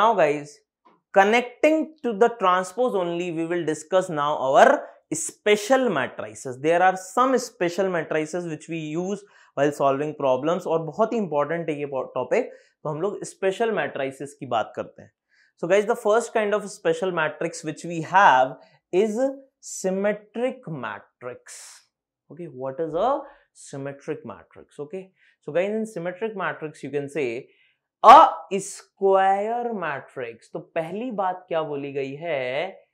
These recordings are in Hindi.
now guys, connecting to the transpose only, we will discuss now our special matrices. There are some special matrices which we use while solving problems or बहुत important है ये topic. तो हम लोग special matrices So guys, the first kind of special matrix which we have is symmetric matrix. Okay, what is a symmetric matrix? Okay, so guys, in symmetric matrix, you can say a square matrix तो पहली बात क्या बोली गई है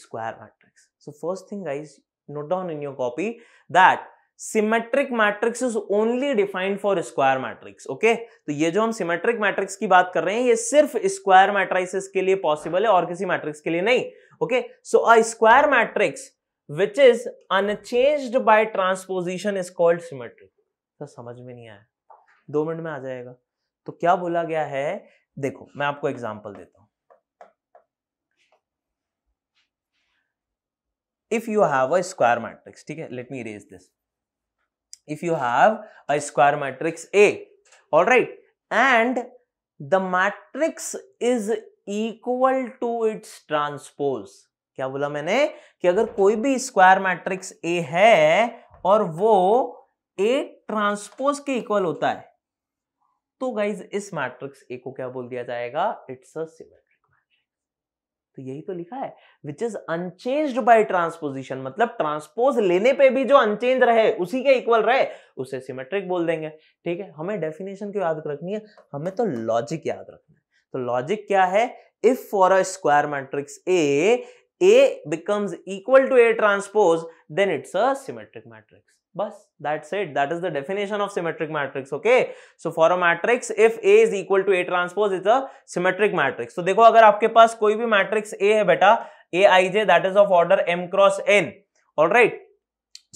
square matrix so first thing guys note down in your copy that symmetric matrix is only defined for square matrix okay तो ये जो हम सिमेट्रिक मैट्रिक्स की बात कर रहे हैं ये सिर्फ स्क्वायर मैट्राइसिस के लिए पॉसिबल है और किसी मैट्रिक्स के लिए नहीं okay so a square matrix which is unchanged by transposition is called symmetric तो समझ में नहीं आया दो मिनट में आ जाएगा तो क्या बोला गया है देखो मैं आपको एग्जाम्पल देता हूं if you have a square matrix ठीक है let me raise this if you have a square matrix A all right and the matrix is equal to its transpose क्या बोला मैंने कि अगर कोई भी स्क्वायर मैट्रिक्स ए है और वो ए ट्रांसपोज के इक्वल होता है तो गाइज इस मैट्रिक्स ए को क्या बोल दिया जाएगा इट्स अ मैट्रिक्स तो यही तो लिखा है which is unchanged by transposition मतलब ट्रांसपोज लेने पे भी जो अनचेंज रहे उसी के इक्वल रहे उसे सिमेट्रिक बोल देंगे ठीक है हमें डेफिनेशन क्यों याद रखनी है हमें तो लॉजिक याद रखना है तो लॉजिक क्या है if for a square matrix A A becomes equal to A transpose then it's a symmetric matrix बस that's it that is the definition of symmetric matrix okay so for a matrix if A is equal to A transpose is a symmetric matrix तो देखो अगर आपके पास कोई भी मैट्रिक्स ए है बेटा A I J that is of order M cross N all right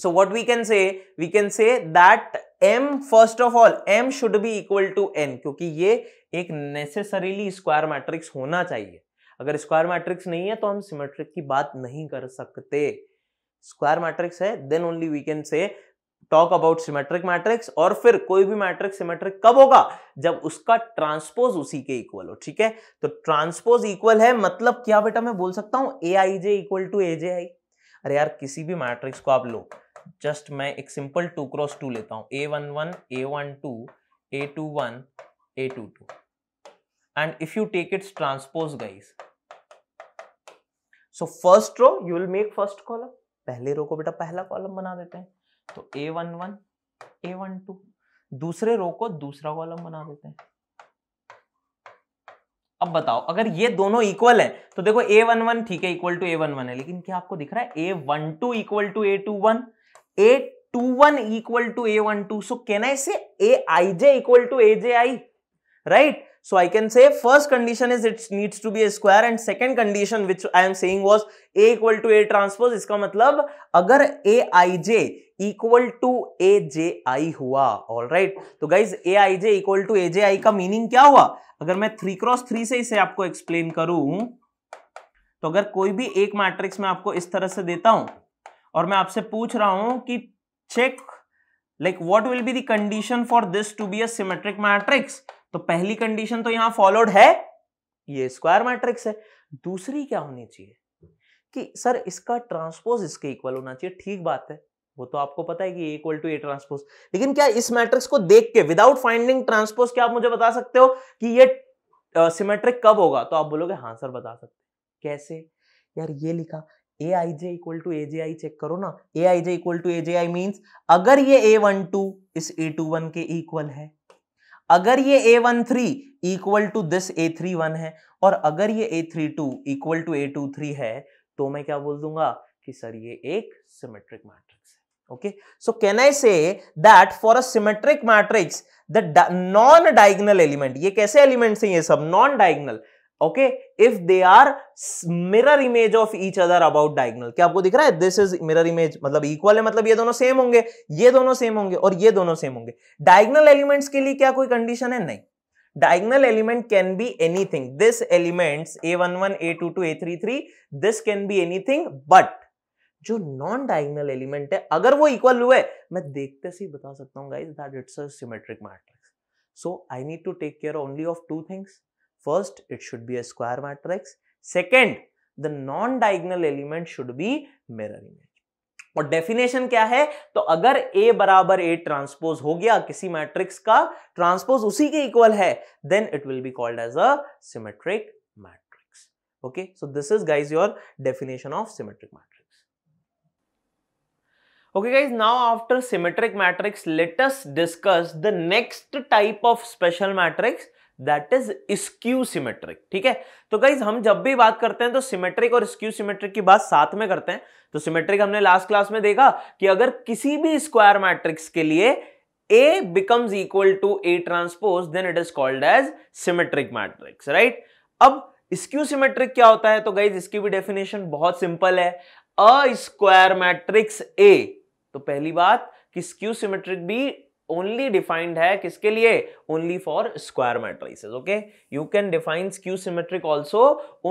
so what we can say we can say that M first of all M should be equal to N क्योंकि ये एक नेसेसरीली स्क्वायर मैट्रिक्स होना चाहिए अगर स्क्वायर मैट्रिक्स नहीं है तो हम सिमेट्रिक की बात नहीं कर सकते स्क्वायर मैट्रिक्स है then only we can say talk about symmetric matrix और फिर कोई भी मैट्रिक्स सिमेट्रिक कब होगा जब उसका ट्रांसपोज उसी के इक्वल हो ठीक है तो ट्रांसपोज इक्वल है मतलब क्या बेटा मैं बोल सकता हूं ए I J equal to A J आई अरे यार किसी भी मैट्रिक्स को आप लो जस्ट मैं एक सिंपल टू क्रॉस टू लेता हूं A one one A one two A two one A two two and if you take its transpose guys so first row you will make first column पहले रो को बेटा पहला कॉलम बना देते हैं तो A one one A one two दूसरे रो को दूसरा कॉलम बना देते हैं अब बताओ अगर ये दोनों इक्वल है तो देखो ए वन वन ठीक है equal to A one one है लेकिन क्या आपको दिख रहा है A one two equal to A two one A two one equal to A one two so can I say A I J equal to A J I right So I can say first condition is it needs to be a square and second condition which I am saying was A equal to A transpose iska matlab agar A i j equal to A j i हुआ ऑल right. तो guys A i j equal to A j i का मीनिंग क्या हुआ अगर मैं 3 क्रॉस थ्री से इसे आपको एक्सप्लेन करूं तो अगर कोई भी एक मैट्रिक्स में आपको इस तरह से देता हूं और मैं आपसे पूछ रहा हूं कि check like what will be the condition for this to be a symmetric matrix तो पहली कंडीशन तो यहां फॉलोड है ये स्क्वायर मैट्रिक्स है दूसरी क्या होनी चाहिए कि सर इसका ट्रांसपोज इसके इक्वल होना चाहिए ठीक बात है वो तो आपको पता है कि इक्वल टू ए ट्रांसपोज लेकिन क्या इस मैट्रिक्स को देख के विदाउट फाइंडिंग ट्रांसपोज क्या आप मुझे बता सकते हो कि ये सिमेट्रिक uh, कब होगा तो आप बोलोगे हाँ सर बता सकते कैसे यार ये लिखा A I J equal to A J I check करो ना A I J equal to A J I means अगर ये A one two is A two one के इक्वल है अगर ये A one three equal to this A three one है और अगर ये A three two equal to A two three है तो मैं क्या बोल दूंगा कि सर ये एक सिमेट्रिक मैट्रिक्स है okay so can I say that for a symmetric matrix the non diagonal element ये कैसे एलिमेंट्स हैं ये सब non diagonal okay if they are mirror image of each other about diagonal क्या आपको दिख रहा है दिस इज मिरर इमेज मतलब इक्वल है मतलब ये दोनों सेम होंगे ये दोनों सेम होंगे और ये दोनों सेम होंगे डायगनल एलिमेंट्स के लिए क्या कोई कंडीशन है नहीं element can be diagonal element one A anything two A a11 three a33 can be anything but जो नॉन डायगनल एलिमेंट है अगर वो इक्वल हुए मैं देखते से ही बता सकता हूं guys that it's a symmetric matrix so I need to take care only of two things First, it should be a square matrix. Second, the non-diagonal element should be mirror image. और डेफिनेशन क्या है तो अगर ए बराबर ए ट्रांसपोज हो गया किसी मैट्रिक्स का ट्रांसपोज उसी के इक्वल है then it will be called as a symmetric matrix okay so this is guys your definition of symmetric matrix okay guys now after symmetric matrix let us discuss the next type of special matrix that is skew symmetric ठीक है तो गाइज हम जब भी बात करते हैं तो सिमेट्रिक और स्क्यू सिमेट्रिक की बात साथ में करते हैं तो सिमेट्रिक हमने लास्ट क्लास में देखा कि अगर किसी भी स्क्वायर मैट्रिक्स के लिए A becomes equal to A transpose then it is called as symmetric matrix right अब स्क्यू सिमेट्रिक क्या होता है तो गाइज इसकी भी डेफिनेशन बहुत सिंपल है अ स्क्वायर मैट्रिक्स ए तो पहली बात कि स्क्यू सिमेट्रिक भी ओनली डिफाइंड है किसके लिए only for square matrices okay you can define skew symmetric also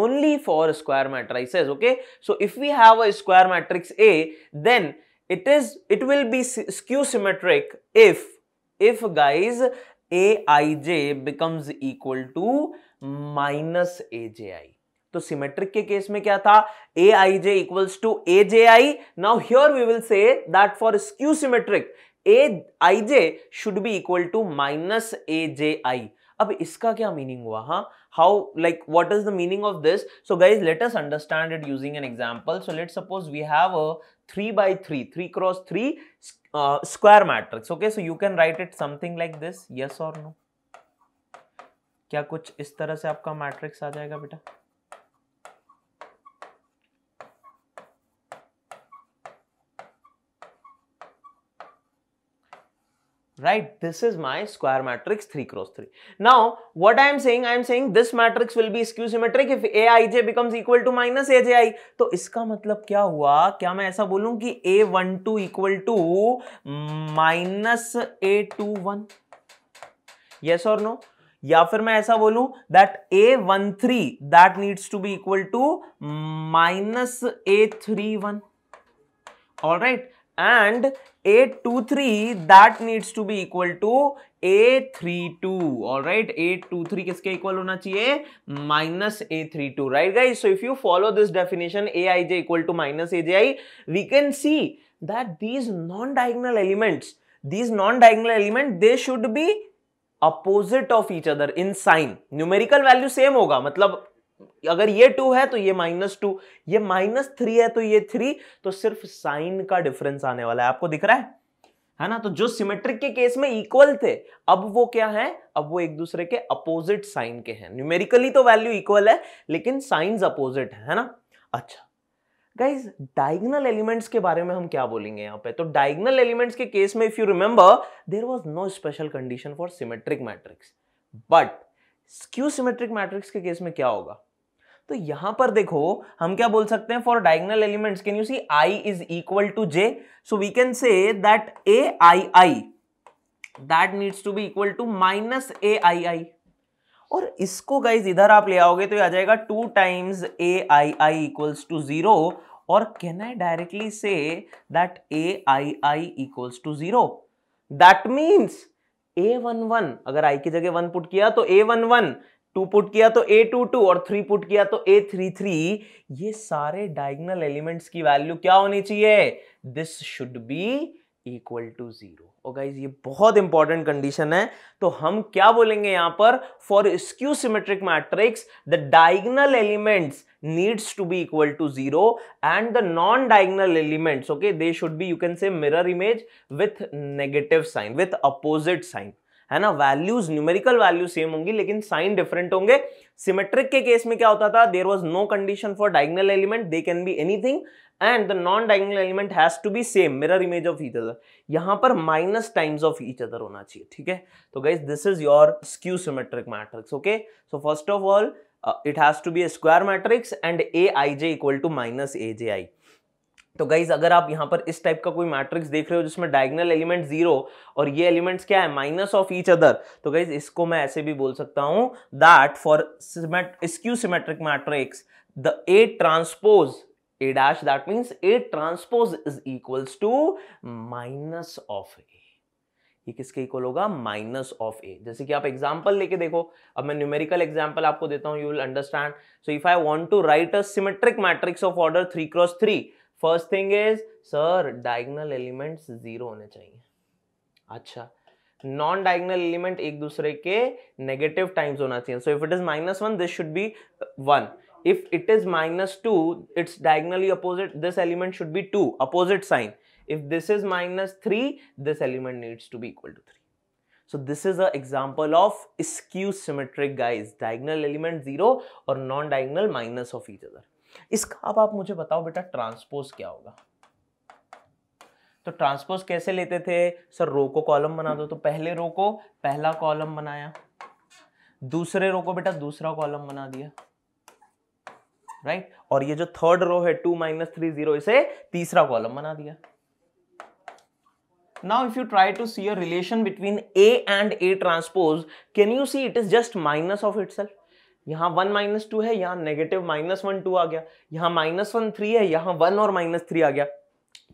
only for square matrices okay so if we have a square matrix A then it it is will be skew symmetric if if guys A I J becomes equal to minus A J I तो सिमेट्रिक के केस में क्या था A I J equals to A J I now here we will say that for skew symmetric A I J should be equal to minus A J I अब इसका क्या मीनिंग हुआ हाँ how like what is the meaning of this so guys let us understand it using an example so let suppose we have a three by three three cross three square matrix okay so you can write it something like this yes और नो क्या कुछ इस तरह से आपका मैट्रिक्स आ जाएगा बेटा right this is my square matrix 3 cross 3 now what i am saying i am saying this matrix will be skew symmetric if aij becomes equal to minus aji to iska matlab kya hua kya main aisa bolu ki a12 equal to minus a21 yes or no one yes और नो या फिर मैं ऐसा बोलूं that A one three that needs to be equal to minus A three one all right and A23 that needs to be equal to A32 all right A23 किसके equal होना चाहिए minus A32 right guys so if you follow this definition Aij equal to minus Aji we can see that these non-diagonal elements these non-diagonal element they should be opposite of each other in sign numerical value same होगा मतलब अगर ये टू है तो ये माइनस टू ये माइनस थ्री है तो ये थ्री तो सिर्फ साइन का डिफरेंस आने वाला है आपको दिख रहा है है ना तो जो सिमेट्रिक के केस में इक्वल थे अब वो क्या है अब वो एक दूसरे के अपोजिट साइन के हैं न्यूमेरिकली तो वैल्यू इक्वल है लेकिन साइंस अपोजिट है, है ना अच्छा गाइज डायगनल एलिमेंट्स के बारे में हम क्या बोलेंगे यहाँ पे तो डायगनल एलिमेंट्स के केस में if you remember there was no special condition for symmetric matrix but skew symmetric matrix के केस में क्या होगा तो यहां पर देखो हम क्या बोल सकते हैं for diagonal elements can you see I is equal to J so we can say that A I I that needs to be equal to minus A I I और इसको गाइज इधर आप ले आओगे तो ये आ जाएगा two times A I I equals to zero और can I directly say that A I I equals to zero that means A one one अगर आई की जगह वन पुट किया तो A one one two put किया तो ए टू टू और थ्री पुट किया तो ए थ्री थ्री ये सारे डायगनल एलिमेंट्स की वैल्यू क्या होनी चाहिए this should be equal to zero guys ये बहुत इंपॉर्टेंट कंडीशन है तो हम क्या बोलेंगे यहां पर for skew symmetric matrix the diagonal elements needs to be equal to zero and the non diagonal elements okay they should be you can say mirror image with negative sign with opposite sign है ना वैल्यूज न्यूमेरिकल वैल्यू सेम होंगी लेकिन साइन डिफरेंट होंगे सिमेट्रिक के केस में क्या होता था there was no condition for diagonal element they can be anything and the non diagonal element has to be same mirror image of each other यहां पर minus times of each other होना चाहिए ठीक है तो guys this is your skew symmetric matrix okay so first of all it has to B a square matrix and A I J equal to minus A J I तो गाइज अगर आप यहाँ पर इस टाइप का कोई मैट्रिक्स देख रहे हो जिसमें डायगनल एलिमेंट जीरो और ये एलिमेंट्स क्या है माइनस ऑफ ईच अदर तो गाइज इसको मैं ऐसे भी बोल सकता हूँ that for skew symmetric matrix the A transpose A dash that means A transpose is equals to minus of A ये किसके इक्वल होगा माइनस ऑफ ए जैसे कि आप एग्जांपल लेके देखो अब मैं न्यूमेरिकल एग्जांपल आपको देता हूं you will understand so if I want to write a symmetric matrix of order three cross three first thing is sir diagonal element zero होने चाहिए अच्छा नॉन डायगनल एलिमेंट एक दूसरे के नेगेटिव टाइम्स होना चाहिए so if it is minus one this should be one if it is minus two it's diagonally opposite this element should be two opposite sign if this is minus three this element needs to be equal to three so this is example of skew symmetric guys diagonal element zero और non diagonal minus of each other इसका अब आप मुझे बताओ बेटा ट्रांसपोज क्या होगा तो ट्रांसपोज कैसे लेते थे सर रो को कॉलम बना दो तो पहले रो को पहला कॉलम बनाया दूसरे रो को बेटा दूसरा कॉलम बना दिया राइट right? और ये जो थर्ड रो है टू माइनस थ्री जीरो इसे तीसरा कॉलम बना दिया if you try to see a relation relation A and A transpose can you see it is just minus of it itself यहाँ वन माइनस टू है यहाँ नेगेटिव माइनस वन टू आ गया यहाँ माइनस वन थ्री है यहाँ वन और माइनस थ्री आ गया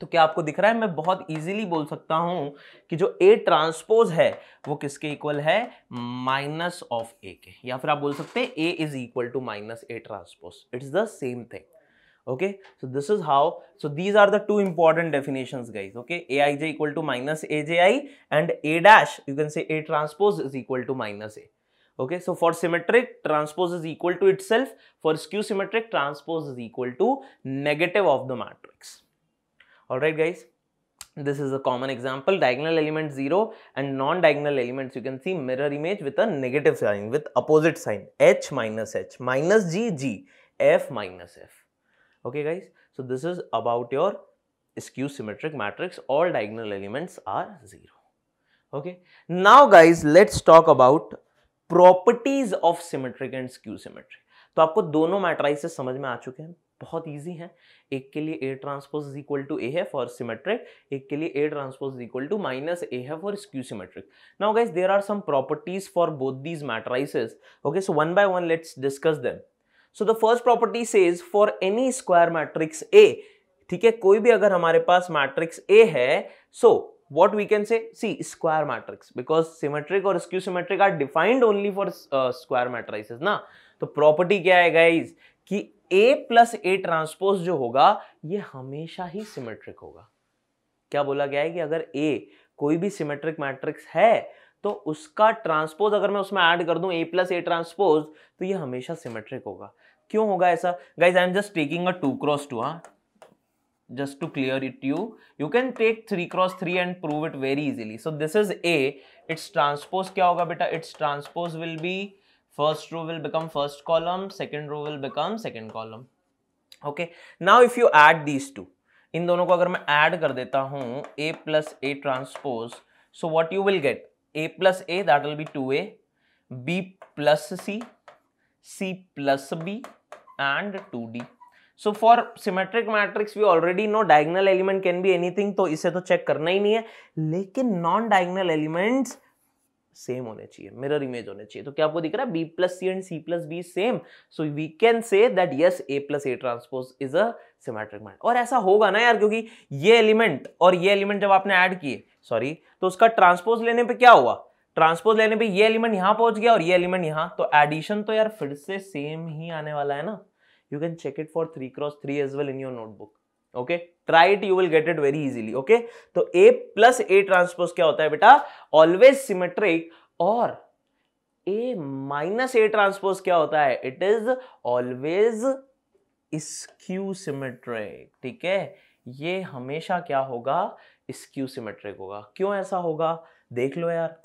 तो क्या आपको दिख रहा है मैं बहुत इजीली बोल सकता हूं कि जो ए ट्रांसपोज है वो किसके इक्वल है माइनस ऑफ ए के या फिर आप बोल सकते हैं A is equal to minus A transpose it's the same thing okay so this is how so these are the two important definition guys okay A I J equal to minus A J I and A dash you can say A transpose is equal to minus A okay so for symmetric transpose is equal to itself for skew symmetric transpose is equal to negative of the matrix all right guys this is a common example diagonal element 0 and non-diagonal elements you can see mirror image with a negative sign with opposite sign h minus h minus g g f minus f okay guys so this is about your skew symmetric matrix all diagonal elements are 0 okay now guys let's talk about properties of symmetric and skew symmetric तो आपको दोनों मैट्राइसेस समझ में आ चुके हैं बहुत इजी है एक के लिए A transpose is equal to A है फॉर सिमेट्रिक एक के लिए A transpose is equal to minus A है for skew symmetric now guys there are some properties for both these matrices okay so one by one let's discuss them so the first property says for any square matrix A ठीक है कोई भी अगर हमारे पास मैट्रिक्स ए है सो so, what we can say? See, square matrix. Because symmetric or skew symmetric are defined only for uh, square matrices. ना तो property kya hai guys? ki A plus A transpose jo hoga ye hamesha hi symmetric hoga kya bola gaya hai ki agar A koi bhi symmetric matrix hai तो उसका ट्रांसपोज अगर मैं उसमें ऐड कर दूं a प्लस ए ट्रांसपोज तो ये हमेशा सिमेट्रिक होगा क्यों होगा ऐसा guys I am just taking a two cross two हाँ just to clear it to you you can take 3 cross 3 and prove it very easily so this is a its transpose kya hoga beta its transpose will be first row will become first column second row will become second column okay now if you add these two इन दोनों को अगर मैं ऐड कर देता हूं A plus A transpose so what you will get A plus A that will be two A B plus C C plus B and two D so for symmetric matrix we already know diagonal element can be anything तो इसे तो चेक करना ही नहीं है लेकिन नॉन डायगनल एलिमेंट्स सेम होने चाहिए मिरर इमेज होने चाहिए तो क्या आपको दिख रहा है B plus C and C plus B same so we can say that yes A plus A transpose is a symmetric matrix और ऐसा होगा ना यार क्योंकि ये एलिमेंट और ये एलिमेंट जब आपने ऐड किए सॉरी तो उसका ट्रांसपोज लेने पे क्या हुआ ट्रांसपोज लेने पे ये एलिमेंट यहां पहुंच गया और ये एलिमेंट यहां तो एडिशन तो यार फिर से सेम ही आने वाला है ना you can check it for 3 cross 3 as well in your notebook okay try it you will get it very easily okay तो ए प्लस ए ट्रांसपोज क्या होता है बेटा ऑलवेज सिमेट्रिक और ए माइनस ए ट्रांसपोज क्या होता है it is always skew symmetric ठीक है ये हमेशा क्या होगा स्क्यू सिमेट्रिक होगा क्यों ऐसा होगा देख लो यार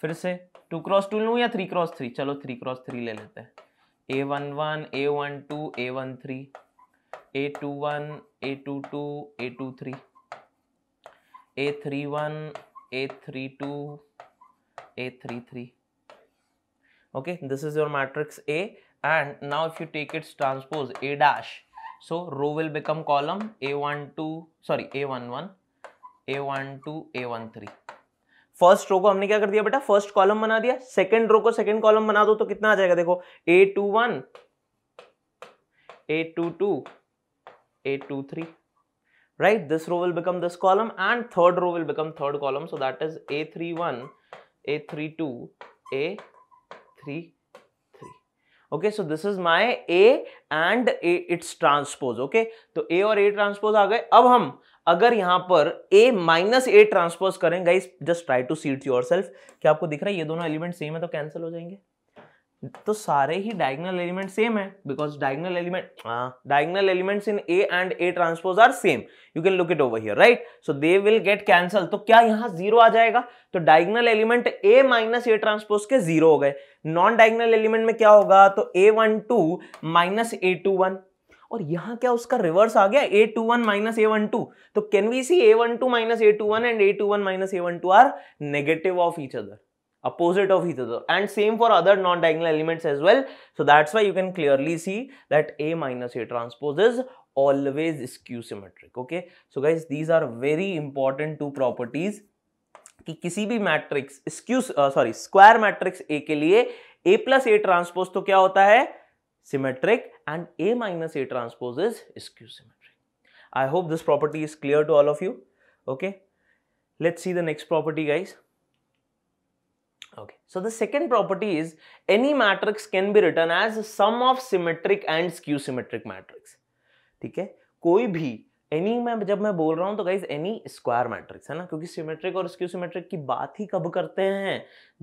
फिर से टू क्रॉस टू लू या थ्री क्रॉस थ्री चलो थ्री क्रॉस थ्री ले लेते हैं A11, A12, A13, A21, A22, A23, A31, A32, A33. Okay, this is your matrix A and now if you take its transpose A dash, so row will become column A12, sorry A11, A12, A13. First row को हमने क्या कर दिया बेटा फर्स्ट कॉलम बना दिया सेकंड रो को सेकंड कॉलम बना दो तो कितना आ जाएगा देखो A two one A two two A two three right this row will become this column and third row will become third column so that is A three one A three two A three three okay so this is my A and A it's transpose okay तो ए और ए ट्रांसपोज आ गए अब हम अगर यहां पर ए माइनस ए ट्रांसपोज करें guys just try to see it yourself क्या आपको दिख रहा है ये दोनों एलिमेंट सेम है तो कैंसिल हो जाएंगे तो सारे ही डायगनल एलिमेंट सेम है because diagonal element diagonal elements in A and A transpose are same you can look it over here right so they will get cancel तो क्या यहां जीरो आ जाएगा तो diagonal element A minus A transpose के जीरो हो गए नॉन डायगनल एलिमेंट में क्या होगा तो A one two minus A two one और यहां क्या उसका रिवर्स आ गया A two one minus A one two तो can we see A one two minus A two one and A two one minus A one two are negative of each other opposite of each other and same for other non diagonal elements as well so that's why you can clearly see that A minus A transpose is always skew symmetric okay so guys these are very important two properties कि किसी भी matrix skew sorry square matrix A के लिए ए प्लस ए ट्रांसपोज तो क्या होता है symmetric and A minus A transpose is skew symmetric. I hope this property is clear to all of you. Okay. Let's see the next property guys. Okay. So the second property is any matrix can be written as sum of symmetric and skew symmetric matrix. ठीक है कोई भी एनी मैं जब मैं बोल रहा हूँ तो गाइज एनी स्क्वायर मैट्रिक्स है ना क्योंकि सिमेट्रिक और स्क्यू सिमेट्रिक की बात ही कब करते हैं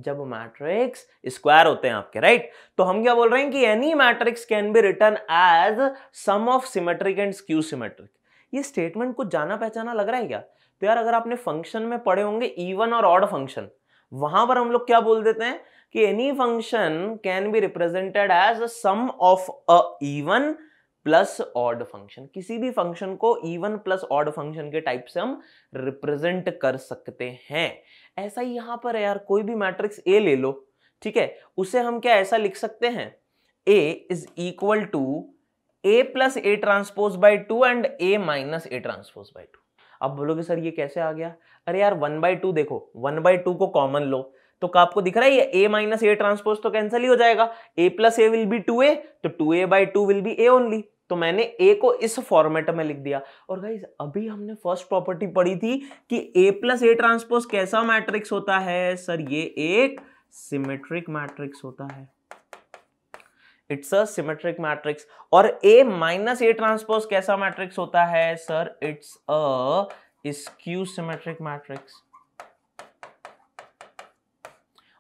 जब मैट्रिक्स स्क्वायर होते हैं आपके राइट right? तो हम क्या बोल रहे हैं कि any matrix can be written as sum of symmetric and skew symmetric ये स्टेटमेंट कुछ जाना पहचाना लग रहा है क्या तो यार अगर आपने फंक्शन में पढ़े होंगे इवन और ऑड फंक्शन वहां पर हम लोग क्या बोल देते हैं कि any function can be represented as sum of a even plus odd function किसी भी फंक्शन को इवन प्लस ऑड फंक्शन के टाइप से हम रिप्रेजेंट कर सकते हैं ऐसा ही यहां पर है यार कोई भी मैट्रिक्स ए ले लो ठीक है उसे हम क्या ऐसा लिख सकते हैं A is equal to A plus A transpose by two and A minus A transpose by two अब बोलोगे सर ये कैसे आ गया अरे यार वन बाई टू देखो वन बाई टू को कॉमन लो तो आपको दिख रहा है ये a माइनस ए ट्रांसपोज तो कैंसिल ही हो जाएगा A plus A will be two A तो two A by two will be A only तो मैंने ए को इस फॉर्मेट में लिख दिया और गाइज अभी हमने फर्स्ट प्रॉपर्टी पढ़ी थी कि ए प्लस ए ट्रांसपोज कैसा मैट्रिक्स होता है सर ये एक सिमेट्रिक मैट्रिक्स होता है इट्स अ सिमेट्रिक मैट्रिक्स और ए माइनस ए ट्रांसपोज कैसा मैट्रिक्स होता है sir it's a skew symmetric matrix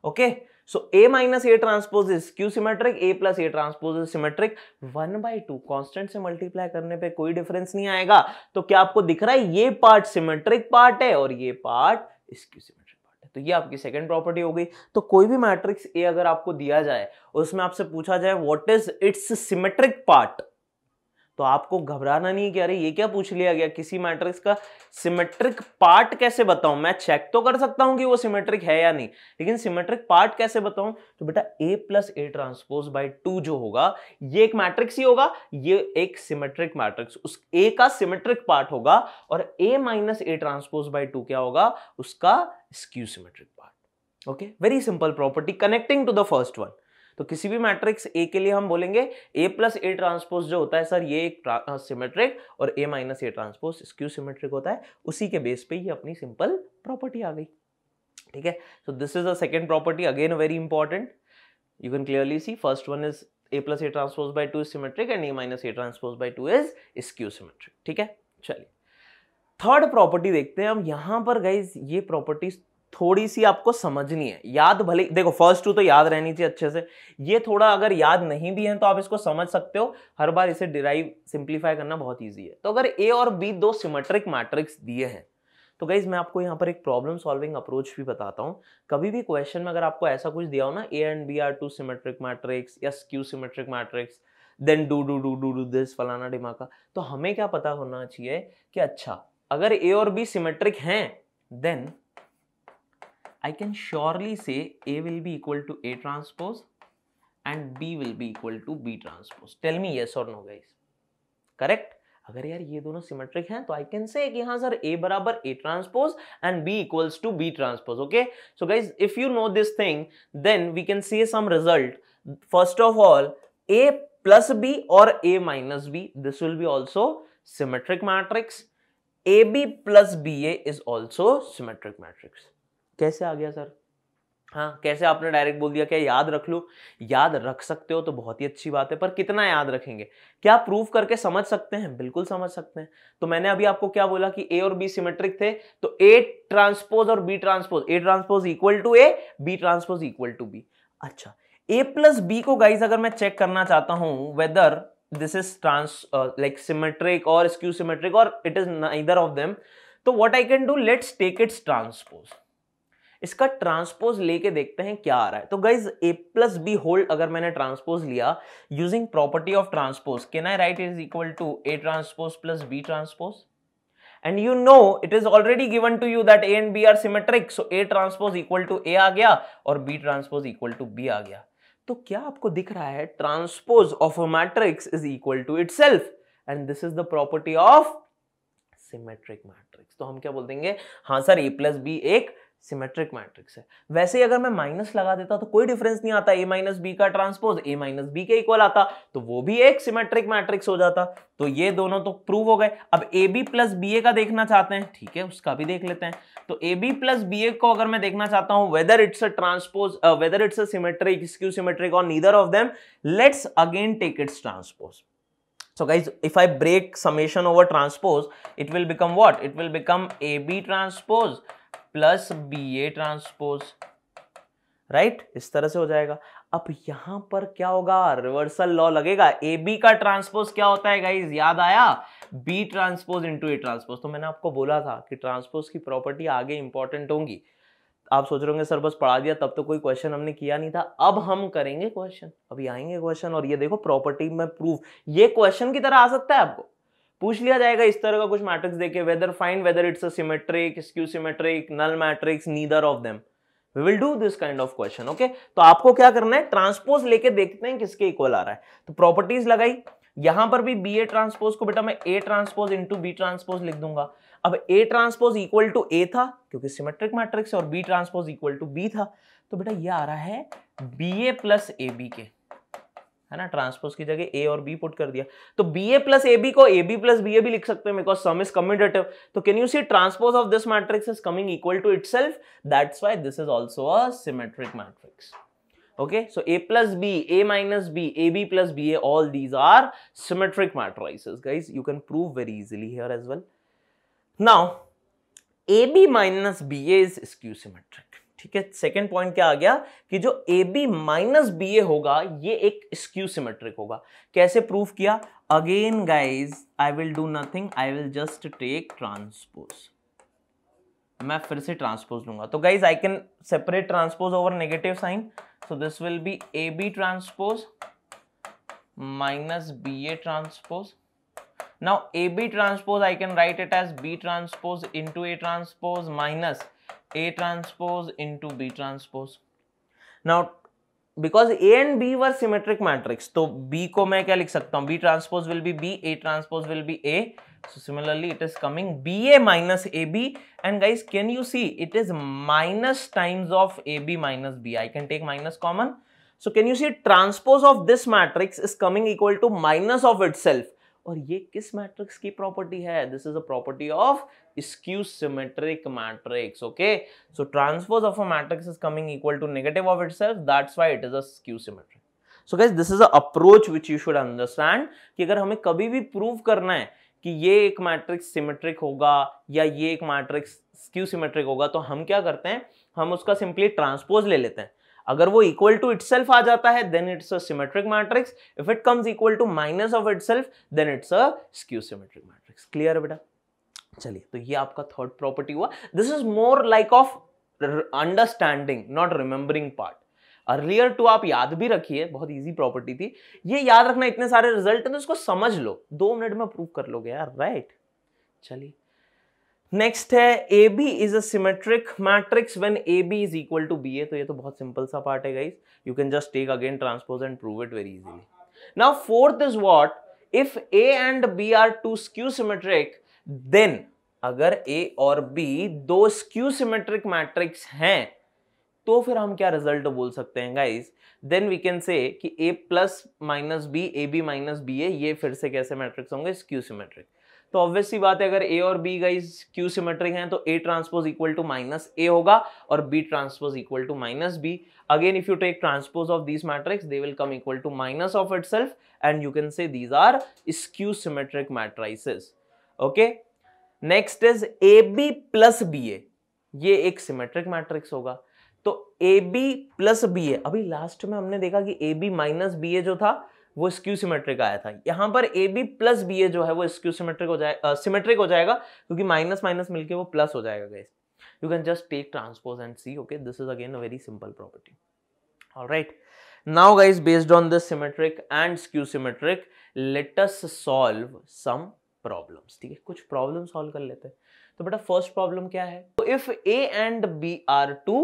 okay okay? So A minus A transpose is skew symmetric A plus A transpose is symmetric one by two constant से मल्टीप्लाई करने पे कोई डिफरेंस नहीं आएगा तो क्या आपको दिख रहा है ये पार्ट सिमेट्रिक पार्ट है और ये पार्ट इसक्यू सिमेट्रिक पार्ट है तो ये आपकी सेकेंड प्रॉपर्टी हो गई तो कोई भी मैट्रिक्स ए अगर आपको दिया जाए उसमें आपसे पूछा जाए what is its symmetric part तो आपको घबराना नहीं कि अरे ये क्या पूछ लिया गया किसी मैट्रिक्स का सिमेट्रिक पार्ट कैसे बताऊं मैं चेक तो कर सकता हूं कि वो सिमेट्रिक है या नहीं लेकिन सिमेट्रिक पार्ट कैसे बताऊं तो बेटा A plus A transpose by two जो होगा ये एक मैट्रिक्स ही होगा ये एक सिमेट्रिक मैट्रिक्स उस ए का सिमेट्रिक पार्ट होगा और A minus A transpose by two क्या होगा उसका skew symmetric part okay very simple property connecting to the first one तो किसी भी मैट्रिक्स ए के लिए हम बोलेंगे ए प्लस ए ट्रांसपोज जो होता है सर ये एक सिमेट्रिक और A minus A transpose skew symmetric होता है उसी के बेस पे ये अपनी सिंपल प्रॉपर्टी आ गई ठीक है so this is the second property again very important you can clearly see first one is A plus A transpose by two is symmetric and A minus A transpose by two is skew symmetric ठीक है चलिए थर्ड प्रॉपर्टी देखते हैं हम यहां पर गाइज ये प्रॉपर्टीज थोड़ी सी आपको समझनी है याद भले देखो फर्स्ट टू तो याद रहनी चाहिए अच्छे से ये थोड़ा अगर याद नहीं भी है तो आप इसको समझ सकते हो हर बार इसे डिराइव सिंप्लीफाई करना बहुत ईजी है तो अगर ए और बी दो सिमेट्रिक मैट्रिक्स दिए हैं तो गाइज मैं आपको यहाँ पर एक प्रॉब्लम सॉल्विंग अप्रोच भी बताता हूँ कभी भी क्वेश्चन में अगर आपको ऐसा कुछ दिया हो ना A and B are two symmetric matrix या skew symmetric matrix then do do do do do this फलाना डिमाका तो हमें क्या पता होना चाहिए कि अच्छा अगर ए और बी सिमेट्रिक हैं then I can surely say A will be equal to A transpose and B will be equal to B transpose. Tell me yes or no guys. Correct? अगर यार ये दोनों सिमेट्रिक हैं तो आई कैन से कि हाँ सर ए बराबर A transpose and B equals to B transpose okay so guys if you know this thing then we can see some result first of all A plus B और A minus B this will be also symmetric matrix A B plus B A is also symmetric matrix कैसे आ गया सर हाँ कैसे आपने डायरेक्ट बोल दिया क्या याद रख लो याद रख सकते हो तो बहुत ही अच्छी बात है पर कितना याद रखेंगे क्या प्रूफ करके समझ सकते हैं बिल्कुल समझ सकते हैं तो मैंने अभी आपको क्या बोला कि ए और बी सिमेट्रिक थे तो ए ट्रांसपोज और B transpose A transpose equal to A B transpose equal to B अच्छा ए प्लस बी को गाइज अगर मैं चेक करना चाहता हूं whether this is trans like symmetric और स्क्यू सिमेट्रिक और it is neither of them तो what I can do let's take its transpose इसका ट्रांसपोज लेके देखते हैं क्या आ रहा है तो guys A plus B hold अगर मैंने ट्रांसपोज लिया using property of transpose can I write is equal to A transpose plus B transpose and you know it is already given to you that A and B are symmetric so A transpose equal to A आ गया और B transpose equal to B आ गया तो क्या आपको दिख रहा है transpose of a matrix is equal to it and this is the property of symmetric matrix तो हम क्या बोल देंगे हाँ सर ए प्लस बी एक सिमेट्रिक मैट्रिक्स है वैसे ही अगर मैं माइनस लगा देता तो कोई डिफरेंस नहीं आता ए माइनस बी का ट्रांसपोज ए माइनस बी के इक्वल आता तो वो भी एक सिमेट्रिक मैट्रिक्स हो जाता तो ये दोनों तो प्रूव हो गए अब A B plus B A का देखना चाहते हैं ठीक है उसका भी देख लेते हैं तो A B plus B A को अगर मैं देखना चाहता हूं whether it's a transpose whether it's a symmetric skew symmetric और neither of them let's again take its transpose so guys if i break summation over transpose it will become what it will become ab transpose plus B A transpose right इस तरह से हो जाएगा अब यहां पर क्या होगा रिवर्सल लॉ लगेगा ए बी का ट्रांसपोज क्या होता है गाइज याद आया B transpose into A transpose तो मैंने आपको बोला था कि ट्रांसपोज की प्रॉपर्टी आगे इंपॉर्टेंट होंगी आप सोच रहे होंगे सर बस पढ़ा दिया तब तो कोई क्वेश्चन हमने किया नहीं था अब हम करेंगे क्वेश्चन अभी आएंगे क्वेश्चन और ये देखो प्रॉपर्टी में प्रूफ ये क्वेश्चन की तरह आ सकता है आपको पूछ लिया जाएगा इस तरह का कुछ मैट्रिक्स देखे whether fine whether it's a symmetric skew symmetric null matrix neither of them we will do this kind of question okay तो आपको क्या करना है ट्रांसपोज लेके देखते हैं किसके इक्वल आ रहा है तो प्रॉपर्टीज लगाई यहां पर भी बी ए ट्रांसपोज को बेटा मैं A transpose into B transpose लिख दूंगा अब A transpose equal to A था क्योंकि सिमेट्रिक मैट्रिक्स और B transpose equal to B था तो बेटा ये आ रहा है B A plus A B के है ना ट्रांसपोज की जगह ए और बी पुट कर दिया तो B A plus A B को A B plus B A भी लिख सकते हैं बिकॉज सम इज कम्यूडेटिव तो can you see transpose of this matrix is coming equal to itself that's why this is also a symmetric matrix okay so A plus B A minus B A B plus B A all these are symmetric matrices guys you can prove very easily here as well now A B minus B A is skew symmetric ठीक है सेकेंड पॉइंट क्या आ गया कि जो A B minus B A होगा ये एक स्क्यू सिमेट्रिक होगा कैसे प्रूफ किया again guys I will do nothing I will just take transpose मैं फिर से ट्रांसपोज लूंगा तो guys I can separate transpose over negative sign so this will be A B transpose minus B A transpose now B transpose I can write it as B transpose into A transpose minus A transpose into B transpose. Now because A and B were symmetric matrix, तो B को मैं क्या लिख सकता हूँ B transpose will be B, A transpose will be A. So similarly, it is coming BA minus AB. And guys, can you see it is minus times of AB minus B. I can take minus common. So can you see transpose of this matrix is coming equal to minus of itself. और ये किस मैट्रिक्स की प्रॉपर्टी है this is a property of skew symmetric matrix okay so transpose of a matrix is coming equal to negative of itself that's why it is a skew symmetric so guys this is a approach which you should understand कि अगर हमें कभी भी प्रूव करना है कि ये एक मैट्रिक्स सिमेट्रिक होगा या ये एक मैट्रिक्स स्क्यू सिमेट्रिक होगा तो हम क्या करते हैं हम उसका सिंपली ट्रांसपोज ले लेते हैं अगर वो इक्वल टू इटसेल्फ आ जाता है then it's a symmetric matrix if it comes equal to minus of itself then it's a skew symmetric matrix clear बेटा चलिए तो ये आपका थर्ड प्रॉपर्टी हुआ this is more like of understanding not remembering part earlier to आप याद भी रखिए बहुत इजी प्रॉपर्टी थी ये याद रखना इतने सारे रिजल्ट हैं तो इसको समझ लो दो मिनट में प्रूव कर लोगे यार राइट चलिए नेक्स्ट है A B is a symmetric matrix when A B is equal to B A तो ये तो बहुत सिंपल सा पार्ट है guys you can just take again transpose and prove it very easily now fourth is what if A and B are two skew symmetric then अगर ए और बी दो स्क्यू सिमेट्रिक मैट्रिक्स हैं तो फिर हम क्या रिजल्ट बोल सकते हैं guys then we can say कि A plus minus B A B minus B A ये फिर से कैसे मैट्रिक्स होंगे स्क्यू सिमेट्रिक तो ऑब्वियस सी बात है अगर ए और बी गाइज क्यू सिमेट्रिक हैं तो A transpose equal to minus A होगा और B transpose equal to minus B again if you take transpose of this matrix they will come equal to minus of itself and you can say these are skew symmetric matrices okay next is A B plus B A ये एक सिमेट्रिक मैट्रिक्स होगा तो A B plus B A अभी लास्ट में हमने देखा कि A B minus B A जो था वो स्क्यू सिमेट्रिक आया था यहां पर A B plus B A जो है वो स्क्यू सिमेट्रिक हो जाए सिमेट्रिक हो जाएगा क्योंकि माइनस माइनस मिलके वो प्लस हो जाएगा guys you can just take transpose and see okay this is again a very simple property all right now guys based on this symmetric and skew symmetric let us solve some problems ठीक है कुछ प्रॉब्लम सॉल्व कर लेते हैं तो बेटा फर्स्ट प्रॉब्लम क्या है तो if A and B are two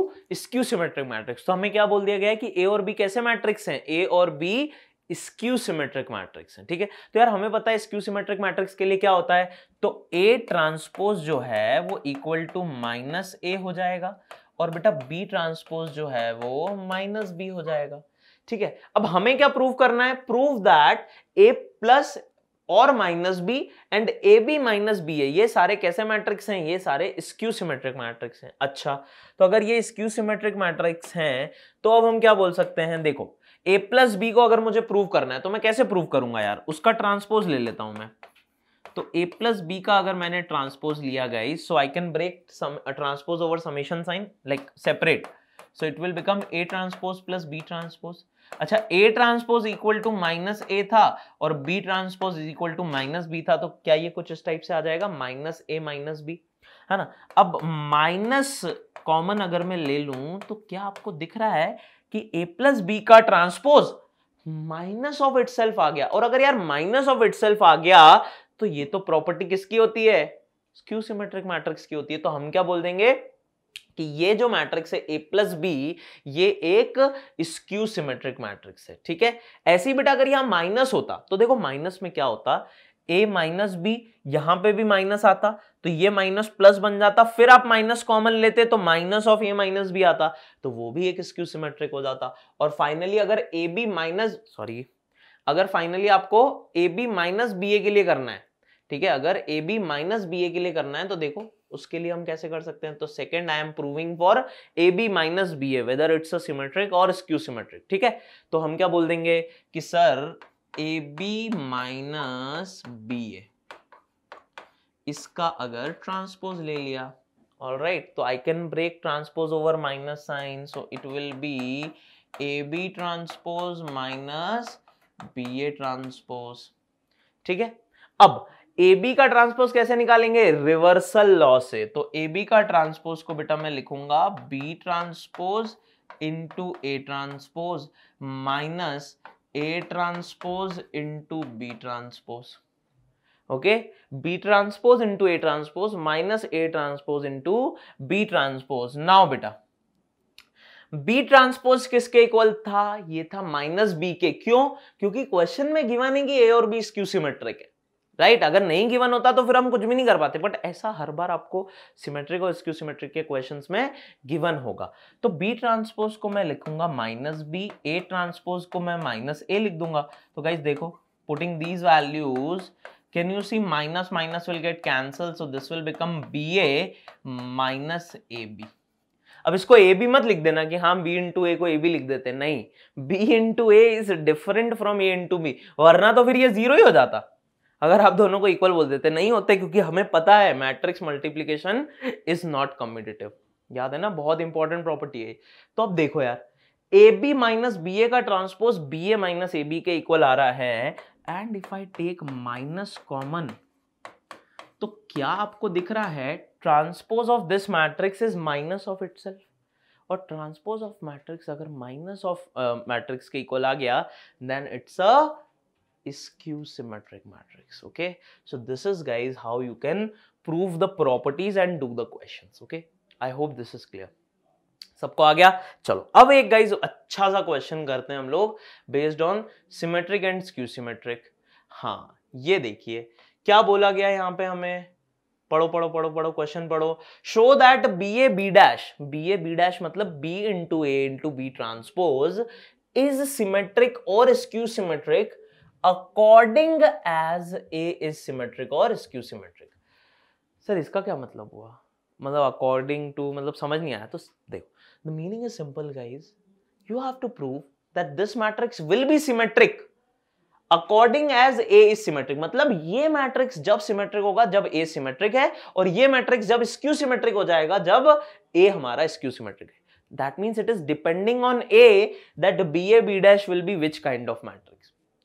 skew symmetric matrix तो हमें क्या बोल दिया गया है कि ए और बी कैसे मैट्रिक्स हैं ए और बी स्क्यू सिमेट्रिक मैट्रिक्स हैं ठीक है तो यार हमें पता है स्क्यू सिमेट्रिक मैट्रिक्स के लिए क्या होता है तो ए ट्रांसपोज जो है वो इक्वल टू माइनस ए हो जाएगा और बेटा बी ट्रांसपोज जो है वो माइनस बी हो जाएगा ठीक है अब हमें क्या प्रूव करना है प्रूव दैट ए प्लस और minus B and A B minus B है ये सारे कैसे मैट्रिक्स हैं ये सारे स्क्यू सिमेट्रिक मैट्रिक्स हैं अच्छा तो अगर ये स्क्यू सिमेट्रिक मैट्रिक्स हैं तो अब हम क्या बोल सकते हैं देखो ए प्लस बी को अगर मुझे प्रूव करना है तो मैं कैसे प्रूव करूंगा यार उसका ट्रांसपोज ले लेता हूं मैं तो ए प्लस बी का अगर मैंने ट्रांसपोज लिया गया so I can break transpose over summation sign like separate so it will become A transpose plus B transpose अच्छा A transpose equal to minus A था और B transpose equal to minus B था तो क्या ये कुछ इस टाइप से आ जाएगा माइनस ए माइनस बी है ना अब माइनस कॉमन अगर मैं ले लू तो क्या आपको दिख रहा है कि ए प्लस बी का ट्रांसपोज माइनस ऑफ इट आ गया और अगर यार माइनस ऑफ इट आ गया तो ये तो प्रॉपर्टी किसकी होती है स्क्यू सिमेट्रिक मैट्रिक्स की होती है तो हम क्या बोल देंगे कि ये जो मैट्रिक्स है ए प्लस बी ये एक स्क्यू सिमेट्रिक मैट्रिक्स है ठीक है ऐसी बेटा अगर यहां माइनस होता तो देखो माइनस में क्या होता ए माइनस बी यहां पे भी माइनस आता तो ये माइनस प्लस बन जाता फिर आप माइनस कॉमन लेते तो minus of A minus B आता तो वो भी एक स्क्यू सिमेट्रिक हो जाता और फाइनली अगर ए बी माइनस सॉरी अगर फाइनली आपको A B minus B A के लिए करना है ठीक है अगर A B minus B A के लिए करना है तो देखो उसके लिए हम कैसे कर सकते हैं तो second I am proving for A B minus B A whether it's symmetric और स्क्यू सिमेट्रिक ठीक है तो हम क्या बोल देंगे कि sir A B minus B A इसका अगर ट्रांसपोज ले लिया ऑल राइट right तो I can break transpose over minus sign so it will be A B transpose minus B A transpose ठीक है अब ए बी का ट्रांसपोज कैसे निकालेंगे रिवर्सल लॉ से तो ए बी का ट्रांसपोज को बेटा मैं लिखूंगा B transpose into A transpose minus A transpose into B transpose okay B transpose into A transpose minus A transpose into B transpose now बेटा बी ट्रांसपोज किसके इक्वल था ये था माइनस बी के क्यों क्योंकि क्वेश्चन में गिवन है कि ए और बी स्क्यू सिमेट्रिक है राइट अगर नहीं गिवन होता तो फिर हम कुछ भी नहीं कर पाते बट ऐसा हर बार आपको सिमेट्रिक और स्क्यू सिमेट्रिक के क्वेश्चंस में गिवन होगा तो बी ट्रांसपोज को मैं लिखूंगा माइनस बी ए ट्रांसपोज को मैं माइनस ए लिख दूंगा तो गाइज देखो putting these values can you see minus minus will get cancelled so this will become BA minus AB अब इसको ए बी मत लिख देना कि हाँ बी इंटू ए को ए बी लिख देते नहीं B into A is different from A into B वरना तो फिर ये जीरो ही हो जाता अगर आप दोनों को इक्वल बोल देते नहीं होते क्योंकि हमें पता है matrix multiplication is not commutative याद है ना बहुत इंपॉर्टेंट प्रॉपर्टी है तो अब देखो यार A B minus B A का transpose B A minus A B के इक्वल आ रहा है and if I take minus common तो क्या आपको दिख रहा है transpose of this matrix is minus of self और ट्रांसपोज ऑफ मैट्रिक्स अगर माइनस ऑफ मैट्रिक्स के इक्वल आ गया then it's a skew symmetric matrix okay so this is guys how you can prove the properties and do the questions okay i hope this is clear सबको आ गया चलो अब एक गाइज अच्छा सा क्वेश्चन करते हैं हम लोग based on symmetric and skew symmetric हाँ ये देखिए क्या बोला गया यहाँ पे हमें पढ़ो पढ़ो पढ़ो पढ़ो क्वेश्चन पढ़ो show that B A B dash B A B dash मतलब B into A into B transpose is symmetric और skew symmetric according as A is symmetric और स्क्यू सिमेट्रिक सर इसका क्या मतलब हुआ मतलब अकॉर्डिंग टू मतलब समझ नहीं आया तो देखो the meaning is simple guys you have to prove that this matrix will be symmetric according as A is symmetric मतलब ये मैट्रिक्स जब सिमेट्रिक होगा जब ए सिमेट्रिक है और ये मैट्रिक्स जब स्क्यू सिमेट्रिक हो जाएगा जब ए हमारा स्क्यू सिमेट्रिक है that means it is depending on A that B A B dash will be which kind of matrix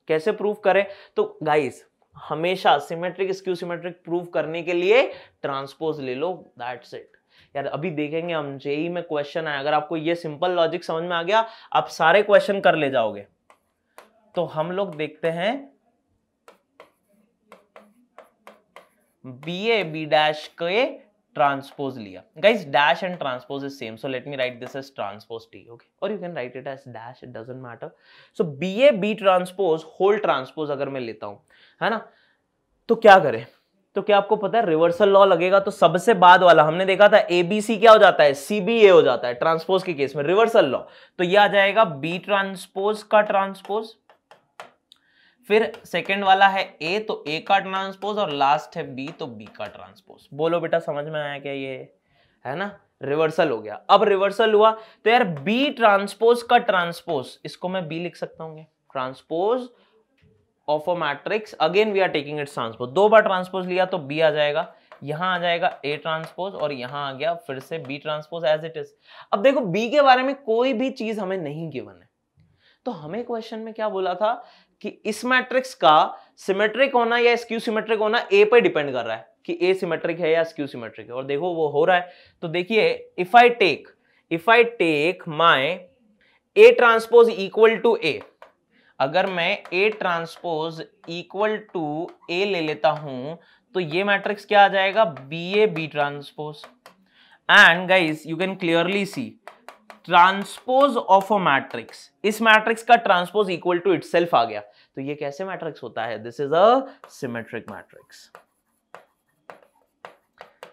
कैसे प्रूफ करें तो गाइस हमेशा सिमेट्रिक स्क्यू सिमेट्रिक प्रूफ करने के लिए ट्रांसपोज ले लो दैट्स इट यार अभी देखेंगे हम जेई में क्वेश्चन आए अगर आपको ये सिंपल लॉजिक समझ में आ गया आप सारे क्वेश्चन कर ले जाओगे तो हम लोग देखते हैं बी ए बी डैश के ट्रांसपोज लिया guys dash and transpose is same so let me write this is transpose T okay और you can write it as dash it doesn't matter so B A B transpose whole transpose अगर मैं लेता हूं है ना तो क्या करें तो क्या आपको पता है रिवर्सल लॉ लगेगा तो सबसे बाद वाला हमने देखा था एबीसी क्या हो जाता है सीबीए हो जाता है ट्रांसपोज के केस में रिवर्सल लॉ तो ये आ जाएगा बी ट्रांसपोज का ट्रांसपोज फिर सेकंड वाला है ए तो ए का ट्रांसपोज और लास्ट है बी तो बी का ट्रांसपोज बोलो बेटा समझ में आया क्या ये है ना रिवर्सल हो गया अब रिवर्सल हुआ तो यार बी ट्रांसपोज का ट्रांसपोज इसको मैं बी लिख सकता हूँ transpose of a matrix again we are taking it transpose दो बार ट्रांसपोज लिया तो बी आ जाएगा यहाँ आ जाएगा ए ट्रांसपोज और यहाँ आ गया फिर से B transpose as it is अब देखो बी के बारे में कोई भी चीज हमें नहीं गिवन है तो हमें क्वेश्चन में क्या बोला था कि इस मैट्रिक्स का सिमेट्रिक होना या स्क्यू सिमेट्रिक होना ए पर डिपेंड कर रहा है कि ए सिमेट्रिक है या स्क्यू सिमेट्रिक है और देखो वो हो रहा है तो देखिए if I take if I take my A transpose equal to A अगर मैं A transpose equal to A ले लेता हूं तो ये मैट्रिक्स क्या आ जाएगा B A B transpose and guys you can clearly see transpose of a matrix इस मैट्रिक्स का ट्रांसपोज इक्वल टू इट आ गया तो ये कैसे मैट्रिक्स होता है this is a symmetric matrix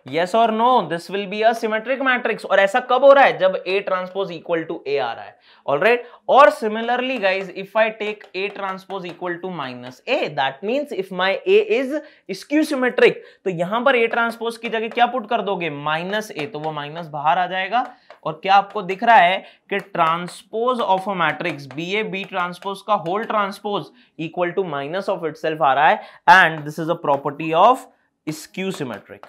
yes और no this will be a symmetric matrix और ऐसा कब हो रहा है जब A transpose equal to A आ रहा है ऑलराइट right? और similarly guys if I take A transpose equal to minus A that means if my A is skew symmetric तो यहां पर ए ट्रांसपोज की जगह क्या पुट कर दोगे माइनस ए तो वो माइनस बाहर आ जाएगा और क्या आपको दिख रहा है कि transpose of a matrix B A B transpose का whole transpose equal to minus of it आ रहा है and this is a property of skew symmetric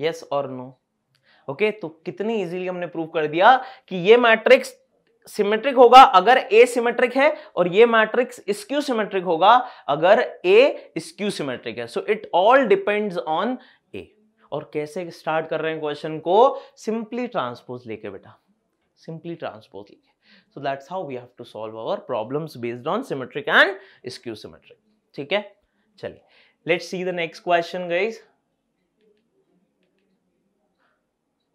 yes और नो ओके तो कितनी इजीली हमने प्रूव कर दिया कि ये मैट्रिक्स सिमेट्रिक होगा अगर ए सिमेट्रिक है और ये मैट्रिक्स स्क्यू सिमेट्रिक होगा अगर ए स्क्यू सिमेट्रिक है so it all depends on A और कैसे स्टार्ट कर रहे हैं क्वेश्चन को सिंपली ट्रांसपोज लेके बेटा सिंपली ट्रांसपोज लेके so that's how we have to solve our problems based on symmetric and skew symmetric ठीक है चलिए let's see the next question guys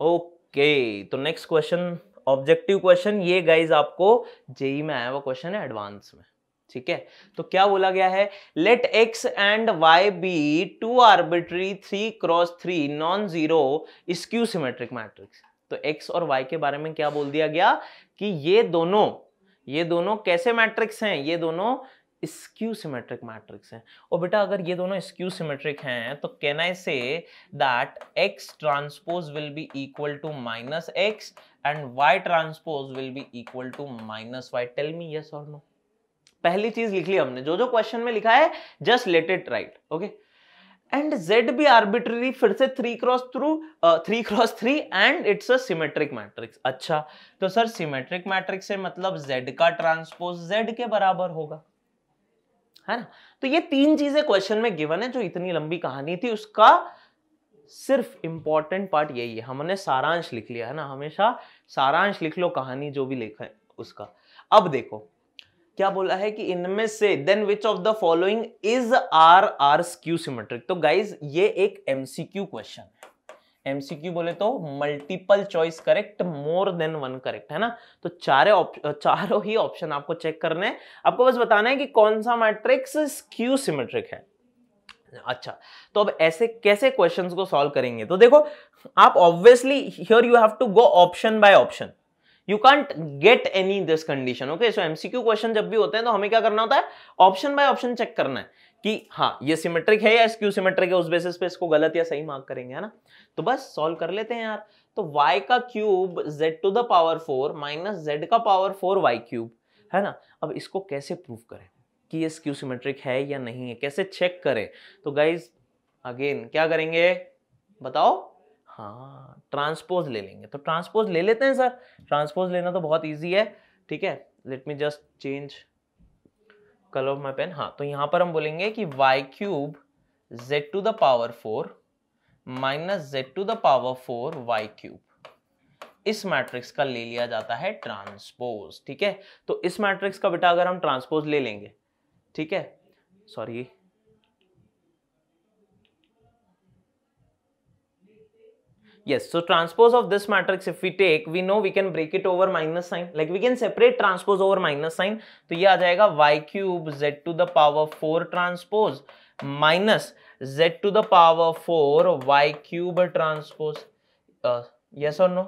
okay तो नेक्स्ट क्वेश्चन ऑब्जेक्टिव क्वेश्चन ये गाइज आपको जेई में आया वो क्वेश्चन है एडवांस में ठीक है तो क्या बोला गया है let X and Y be two arbitrary three cross three non zero skew symmetric matrix तो एक्स और वाई के बारे में क्या बोल दिया गया कि ये दोनों ये दोनों कैसे मैट्रिक्स हैं ये दोनों स्क्यू सिमेट्रिक मैट्रिक्स हैं और बेटा अगर ये दोनों स्क्यू सिमेट्रिक हैं तो can I say that X transpose will be equal to minus X and Y transpose will be equal to minus Y tell me yes और नो पहली चीज लिख ली हमने जो जो क्वेश्चन में लिखा है just let it write okay and Z भी आर्बिट्ररी फिर से three cross three three cross three and it's a symmetric matrix अच्छा तो सर सिमेट्रिक मैट्रिक्स से मतलब जेड का ट्रांसपोज जेड के बराबर होगा है ना तो ये तीन चीजें क्वेश्चन में गिवन है जो इतनी लंबी कहानी थी उसका सिर्फ इंपॉर्टेंट पार्ट यही है हमने सारांश लिख लिया है ना हमेशा सारांश लिख लो कहानी जो भी लिखा है उसका अब देखो क्या बोला है कि इनमें से then which of the following is are are skew symmetric तो गाइज ये एक एमसीक्यू क्वेश्चन है एमसीक्यू बोले तो multiple choice correct more than one correct है ना तो चारे चारों ही ऑप्शन आपको चेक करने हैं आपको बस बताना है कि कौन सा मैट्रिक्स स्क्यू सिमेट्रिक है अच्छा तो अब ऐसे कैसे क्वेश्चंस को सॉल्व करेंगे तो देखो आप obviously here you have to go option by option you can't get any this condition okay so MCQ question जब भी होते हैं तो हमें क्या करना होता है ऑप्शन बाय ऑप्शन चेक करना है कि हाँ ये सिमेट्रिक है या स्क्यू सिमेट्रिक है उस बेसिस पे इसको गलत या सही मार्क करेंगे है ना तो बस सॉल्व कर लेते हैं यार तो y का cube z to the power four minus Z का पावर फोर वाई क्यूब है ना अब इसको कैसे प्रूव करें कि ये स्क्यू सिमेट्रिक है या नहीं है कैसे चेक करें तो गाइज अगेन क्या करेंगे बताओ हाँ ट्रांसपोज ले लेंगे तो ट्रांसपोज ले लेते हैं सर ट्रांसपोज लेना तो बहुत ईजी है ठीक है let me just change colour of my pen हाँ तो यहाँ पर हम बोलेंगे कि y cube Z to the power four minus Z to the power four y cube इस मैट्रिक्स का ले लिया जाता है ट्रांसपोज ठीक है तो इस मैट्रिक्स का बेटा अगर हम ट्रांसपोज ले लेंगे ठीक है sorry Yes, so transpose of this matrix if we take, we know we can break it over minus sign. Like we can separate transpose over minus sign. to ye aa jayega y cube z to the power 4 transpose minus z to the power 4 y cube transpose. Uh, yes or no?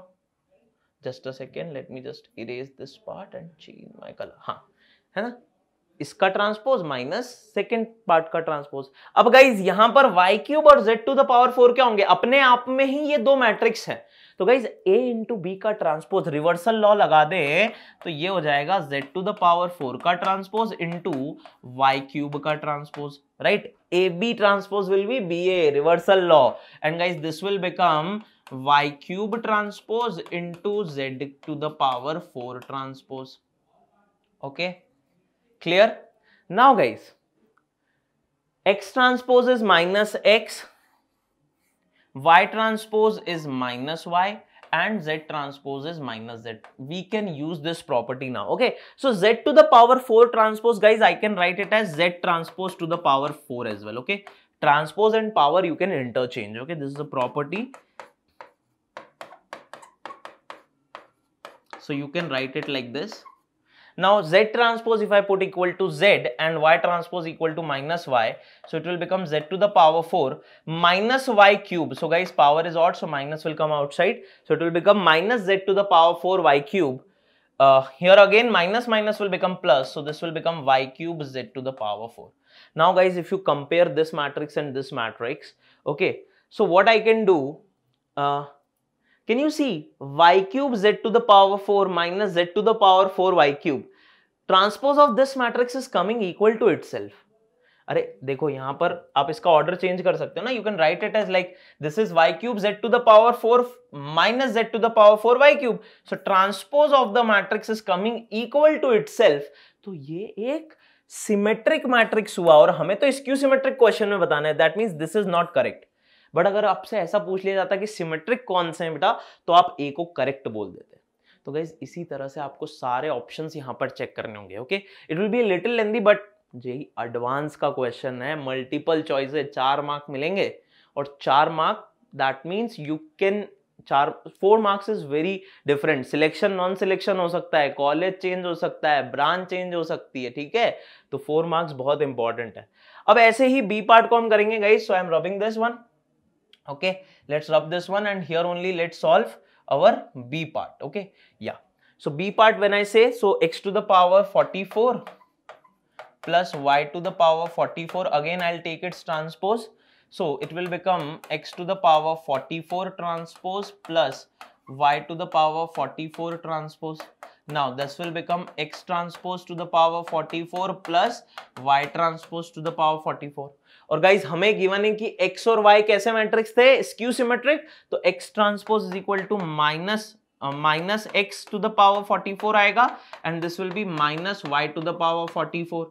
Just a second. Let me just erase this part and change my color. हाँ, hai na इसका ट्रांसपोज माइनस सेकेंड पार्ट का ट्रांसपोज अब गाइज यहां पर वाई क्यूब और Z to the power four क्या होंगे अपने आप में ही ये दो मैट्रिक्स हैं तो गाइज ए इंटू बी का ट्रांसपोज रिवर्सल लॉ लगा दे तो ये हो जाएगा Z to the power four का ट्रांसपोज इंटू वाई क्यूब का transpose right A B transpose will be B A reversal law and guys this will become Y cube transpose into Z to the power four transpose okay okay Clear? Now guys, x transpose is minus x, y transpose is minus y and z transpose is minus z. We can use this property now, okay? So z to the power 4 transpose, guys, I can write it as z transpose to the power 4 as well, okay? Transpose and power you can interchange, okay? This is a property. So you can write it like this. Now Z transpose if I put equal to Z and Y transpose equal to minus Y. So it will become Z to the power 4 minus Y cube. So guys power is odd so minus will come outside. So it will become minus Z to the power 4 Y cube. Uh, here again minus minus will become plus. So this will become Y cube Z to the power 4. Now guys if you compare this matrix and this matrix. Okay. So what I can do. Uh, Can you see y cube z to the power 4 minus z to the power 4 y cube. Transpose of this matrix is coming equal to itself. अरे देखो यहाँ पर आप इसका ऑर्डर चेंज कर सकते हो ना you can write it as like this is Y cube Z to the power four minus Z to the power four Y cube so transpose of the matrix is coming equal to it तो ये एक सिमेट्रिक मैट्रिक्स हुआ और हमें तो क्यू सिमेट्रिक क्वेश्चन में बताना है that means this is not correct but अगर आपसे ऐसा पूछ लिया जाता कि सिमेट्रिक कौन से हैं बेटा तो आप ए को करेक्ट बोल देते तो गाइज इसी तरह से आपको सारे ऑप्शंस यहाँ पर चेक करने होंगे okay it will be little lengthy but JEE advance का क्वेश्चन है मल्टीपल चॉइस है चार मार्क मिलेंगे और चार mark that means you can चार four marks is very different selection non selection हो सकता है कॉलेज चेंज हो सकता है ब्रांच चेंज हो सकती है ठीक है तो फोर मार्क्स बहुत इंपॉर्टेंट है अब ऐसे ही बी पार्ट को हम करेंगे guys so I am rubbing this one okay let's rub this one and here only let's solve our b part okay yeah so b part when i say so x to the power 44 plus y to the power 44 again i'll take its transpose so it will become x to the power 44 transpose plus y to the power 44 transpose now this will become x transpose to the power 44 plus y transpose to the power 44 और गाइज हमें गिवन है कि एक्स और वाई कैसे मैट्रिक्स थे स्क्यू सिमेट्रिक तो X transpose is equal to minus minus x to the power 44 आएगा and this will be minus Y to the power 44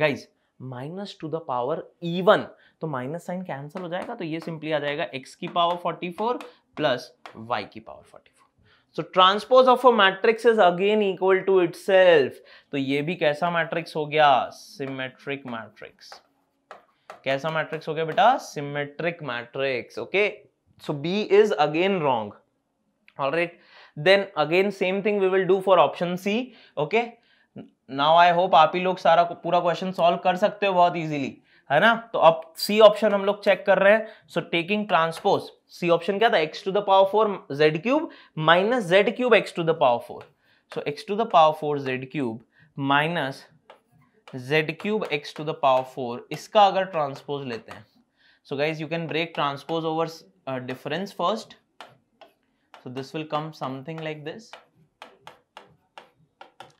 guys minus to the power even तो माइनस साइन कैंसिल हो जाएगा तो ये सिंपली आ जाएगा एक्स की पावर 44 प्लस वाई की power 44 so transpose of a matrix is again equal to itself तो ये भी कैसा मैट्रिक्स हो गया सिमेट्रिक मैट्रिक्स कैसा मैट्रिक्स हो गया बेटा symmetric matrix okay so B is again wrong all right then again same thing we will do for option C okay now I hope आप ही लोग सारा पूरा क्वेश्चन सॉल्व कर सकते हो बहुत इजीली है ना तो अब सी ऑप्शन हम लोग चेक कर रहे हैं so taking transpose C option क्या था x to the power four z cube minus z cube x to the power four so x to the power four z cube minus z cube x to the power four इसका अगर ट्रांसपोज लेते हैं so guys you can break transpose over difference first so this will come something like this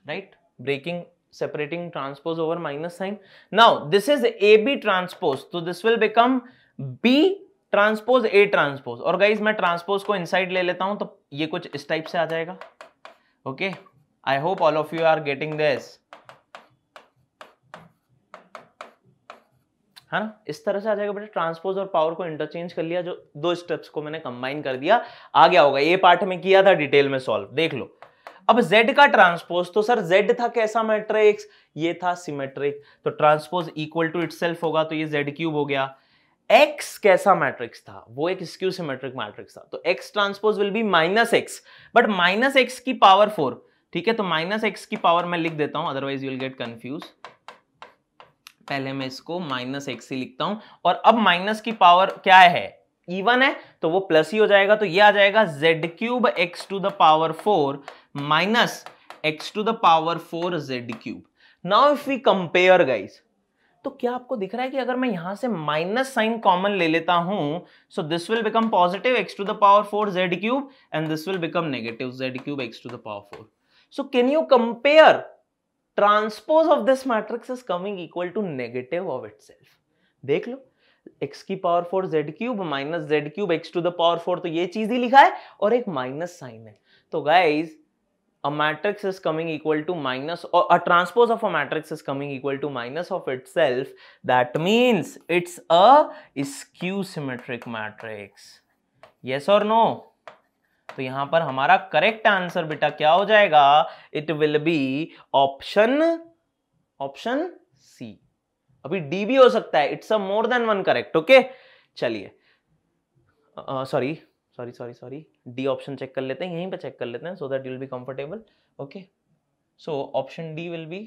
right breaking separating transpose over minus sign now this is A B transpose तो this will become B transpose A transpose और गाइज मैं ट्रांसपोज को इनसाइड ले लेता हूं तो ये कुछ इस टाइप से आ जाएगा okay I hope all of you are getting this है ना इस तरह से आ जाएगा बेटा ट्रांसपोज और पावर को इंटरचेंज कर लिया जो दो स्टेप्स को मैंने कंबाइन कर दिया आ गया होगा ये पार्ट में किया था डिटेल में सॉल्व देख लो अब z का ट्रांसपोज तो सर z था कैसा मैट्रिक्स ये था सिमेट्रिक तो ट्रांसपोज इक्वल टू इटसेल्फ होगा तो ये z क्यूब हो गया x कैसा मैट्रिक्स था वो एक स्क्यू सिमेट्रिक मैट्रिक्स था तो x transpose will be minus x but minus x की पावर फोर ठीक है तो माइनस एक्स की पावर मैं लिख देता हूं otherwise you will get confuse पहले मैं इसको माइनस एक्स ही लिखता हूं और अब माइनस की पावर क्या है इवन e है तो वो प्लस ही हो जाएगा तो ये आ जाएगा z cube x to the power four minus x to the power four z cube now if we compare guys तो क्या आपको दिख रहा है कि अगर मैं यहां से माइनस साइन कॉमन ले लेता हूं so this will become positive x to the power four z cube and this will become negative z cube x to the power four so can you compare transpose of this matrix is coming equal to negative of it देख लो x की power four z cube minus z cube x to the power four तो ये चीज ही लिखा है और एक माइनस साइन है तो guys a matrix is coming equal to minus or a transpose of a matrix is coming equal to minus of itself that means it's a skew symmetric matrix yes or no तो यहां पर हमारा करेक्ट आंसर बेटा क्या हो जाएगा it will be option option C अभी डी भी हो सकता है it's a more than one correct okay चलिए sorry sorry sorry sorry D option check कर लेते हैं यहीं पे चेक कर लेते हैं so that will be comfortable okay so option D will be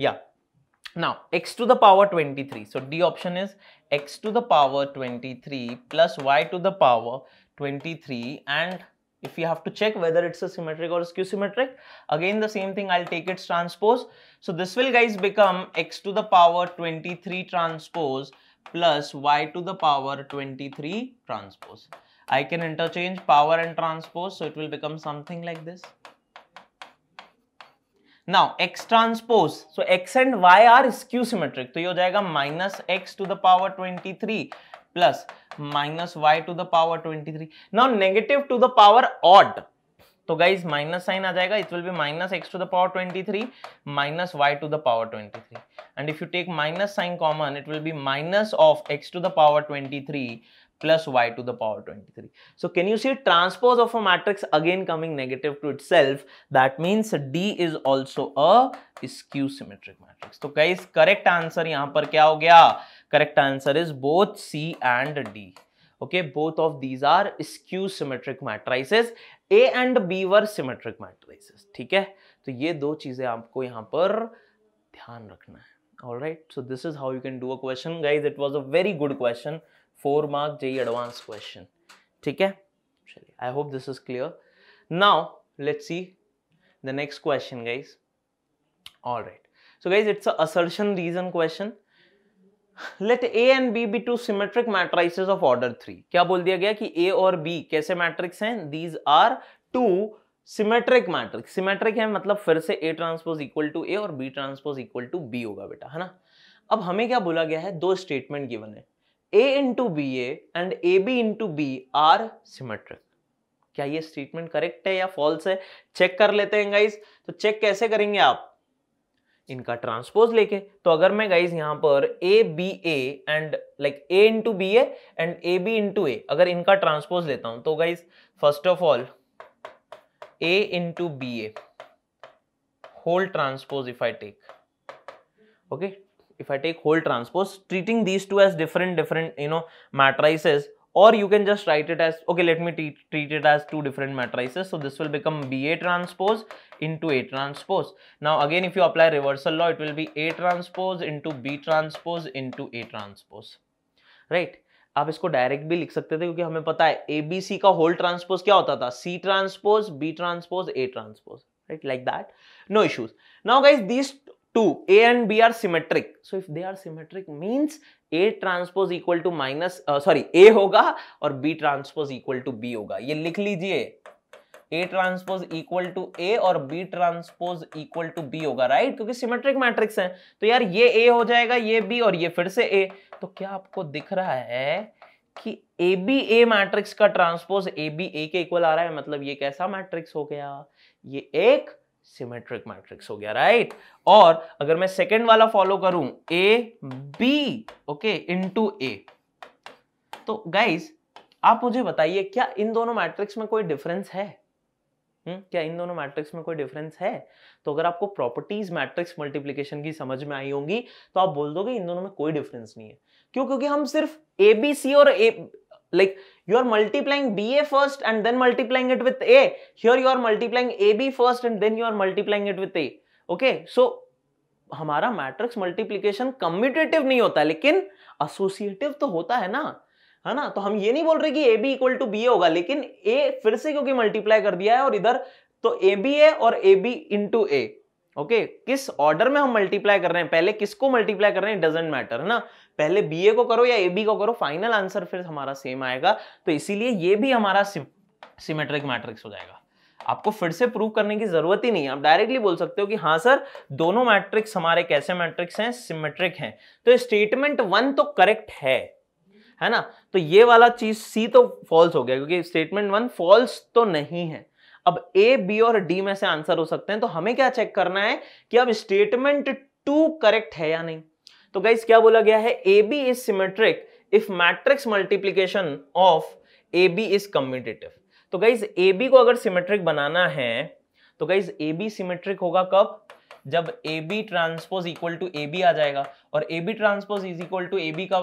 या Now, x to the power 23. So, D option is x to the power 23 plus y to the power 23 and if you have to check whether it's a symmetric or a skew symmetric again the same thing i'll take its transpose so this will guys become x to the power 23 transpose plus y to the power 23 transpose i can interchange power and transpose so it will become something like this now x transpose so x and y are skew symmetric तो ये हो जाएगा minus x to the power twenty three plus minus Y to the power twenty three now negative to the power odd तो गाइज माइनस साइन आ जाएगा it will be minus x to the power twenty three minus Y to the power twenty three and if you take minus sign common it will be minus of x to the power twenty three plus y to the power 23. So can you see transpose of a matrix again coming negative to itself? That means D is also a skew symmetric matrix. So guys, correct answer यहाँ पर क्या हो गया? Correct answer is both C and D. Okay, both of these are skew symmetric matrices. A and B were symmetric matrices. ठीक है? तो ये दो चीजें आपको यहाँ पर ध्यान रखना है. All right. So this is how you can do a question, guys. It was a very good question. Four mark चाहिए एडवांस क्वेश्चन ठीक है चलिए I hope this is clear now let see the next question guys all right so guys it's assertion reason question let A and B be two symmetric matrices of order three क्या बोल दिया गया कि ए और बी कैसे मैट्रिक्स हैं these are two symmetric matrix symmetric है मतलब फिर से A transpose equal to A और B transpose equal to B होगा बेटा है ना अब हमें क्या बोला गया है दो स्टेटमेंट गिवन है A into B A and A B into B are symmetric क्या ये स्टेटमेंट करेक्ट है या फॉल्स है चेक कर लेते हैं गाइज तो चेक कैसे करेंगे आप इनका ट्रांसपोज लेके तो अगर मैं गाइज यहां पर A B A and like A into B A and A B into A अगर इनका ट्रांसपोज लेता हूं तो guys first of all A into B A whole transpose if I take okay if I take whole transpose, treating these two as different, different, you know, matrices or you can just write it as, okay, let me treat it as two different matrices. So this will become BA transpose into A transpose. Now again, if you apply reversal law, it will be A transpose into B transpose into A transpose, right? आप इसको डायरेक्ट भी लिख सकते थे क्योंकि हमें पता है ए बी सी का होल ट्रांसपोज क्या होता था C transpose B transpose A transpose right like that no issues now guys these two a and b are symmetric so if they are symmetric means a transpose equal to minus uh, sorry होगा और b transpose equal to b होगा ये लिख लीजिए a transpose equal to a और B transpose equal to B होगा राइट क्योंकि सिमेट्रिक मैट्रिक्स है तो यार ये ए हो जाएगा ये बी और ये फिर से ए तो क्या आपको दिख रहा है कि ए बी ए मैट्रिक्स का ट्रांसपोज ए बी ए के इक्वल आ रहा है मतलब ये कैसा मैट्रिक्स हो गया ये एक सिमेट्रिक मैट्रिक्स हो गया राइट और अगर मैं सेकेंड वाला फॉलो करूं A B okay into A तो गाइज आप मुझे बताइए क्या इन दोनों मैट्रिक्स में कोई डिफरेंस है हुँ? हम्म, क्या इन दोनों मैट्रिक्स में कोई डिफरेंस है तो अगर आपको प्रॉपर्टीज मैट्रिक्स मल्टीप्लीकेशन की समझ में आई होंगी तो आप बोल दोगे इन दोनों में कोई डिफरेंस नहीं है क्यों क्योंकि हम सिर्फ ए बी सी और like you are multiplying BA first and then multiplying it with A. Here you are multiplying AB first and then you are multiplying it with A. Okay, so हमारा मैट्रिक्स मल्टीप्लीकेशन कम्यूटेटिव नहीं होता लेकिन एसोसिएटिव तो होता है ना है ना तो हम ये नहीं बोल रहे कि A B equal to B होगा लेकिन ए फिर से क्योंकि मल्टीप्लाई कर दिया है और इधर तो ए बी ए और A B into A okay किस ऑर्डर में हम मल्टीप्लाई कर रहे हैं पहले किसको मल्टीप्लाई कर रहे हैं डजेंट मैटर है ना पहले ए को करो या बी को करो फाइनल आंसर फिर हमारा सेम आएगा तो इसीलिए ये भी हमारा सिमेट्रिक मैट्रिक्स हो जाएगा आपको फिर से प्रूव करने की जरूरत ही नहीं है आप डायरेक्टली बोल सकते हो कि हाँ सर दोनों मैट्रिक्स हमारे कैसे मैट्रिक्स हैं सिमेट्रिक हैं तो स्टेटमेंट वन तो करेक्ट है है ना तो ये वाला चीज सी तो फॉल्स हो गया क्योंकि स्टेटमेंट वन फॉल्स तो नहीं है अब ए बी और डी में से आंसर हो सकते हैं तो हमें क्या चेक करना है कि अब स्टेटमेंट टू करेक्ट है या नहीं तो गाइस क्या बोला गया है A B is symmetric if matrix multiplication of A B is commutative तो गाइज ए बी को अगर सिमेट्रिक बनाना है तो गाइज ए बी सिमेट्रिक होगा कब जब A B transpose equal to A B आ जाएगा और A B transpose is equal to A B का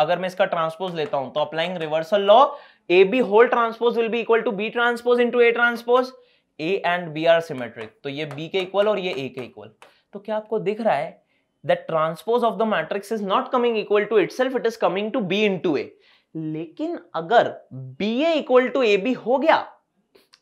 अगर मैं इसका ट्रांसपोज लेता हूं तो applying reversal law A B whole transpose will be equal to B transpose into A transpose A and B are symmetric तो ये बी के इक्वल और ये ए के इक्वल तो क्या आपको दिख रहा है that transpose of the matrix is not coming equal to itself it is coming to b into a लेकिन अगर B A equal to A B हो गया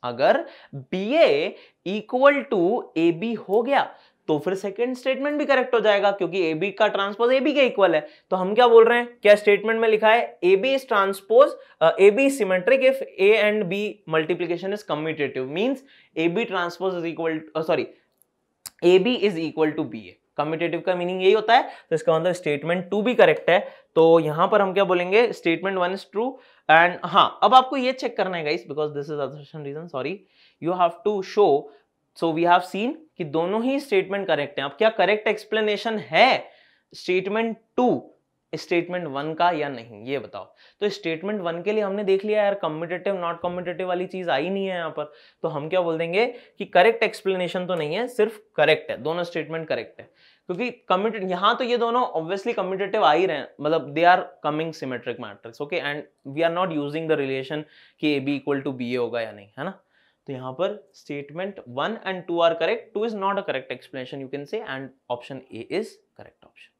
अगर B A equal to A B हो गया तो फिर सेकेंड स्टेटमेंट भी करेक्ट हो जाएगा क्योंकि ए बी का ट्रांसपोज ए बी के इक्वल है तो हम क्या बोल रहे हैं क्या स्टेटमेंट में लिखा है A B is transpose A B symmetric if A and B multiplication is commutative means A B transpose is equal sorry A B is equal to B A commutative का मीनिंग यही होता है तो इसका मतलब स्टेटमेंट टू भी करेक्ट है तो यहां पर हम क्या बोलेंगे statement one is true and हाँ अब आपको ये चेक करना है guys because this is reason sorry you have to show so we have seen कि दोनों ही स्टेटमेंट करेक्ट हैं अब क्या करेक्ट एक्सप्लेनेशन है स्टेटमेंट टू स्टेटमेंट वन का या नहीं ये बताओ तो स्टेटमेंट वन के लिए हमने देख लिया यार कम्पिटेटिव नॉट कम्पिटेटिव वाली चीज आई नहीं है यहाँ पर तो हम क्या बोल देंगे कि करेक्ट एक्सप्लेनेशन तो नहीं है सिर्फ करेक्ट है दोनों स्टेटमेंट करेक्ट है क्योंकि कम्यूटेट यहाँ तो ये दोनों ऑब्वियसली कम्यूटेटिव आ ही रहे हैं मतलब they are coming symmetric matrix okay and we are not using the relation कि A B equal to B A होगा या नहीं है ना तो यहाँ पर statement one and two are correct two is not a correct explanation you can say and option A is correct option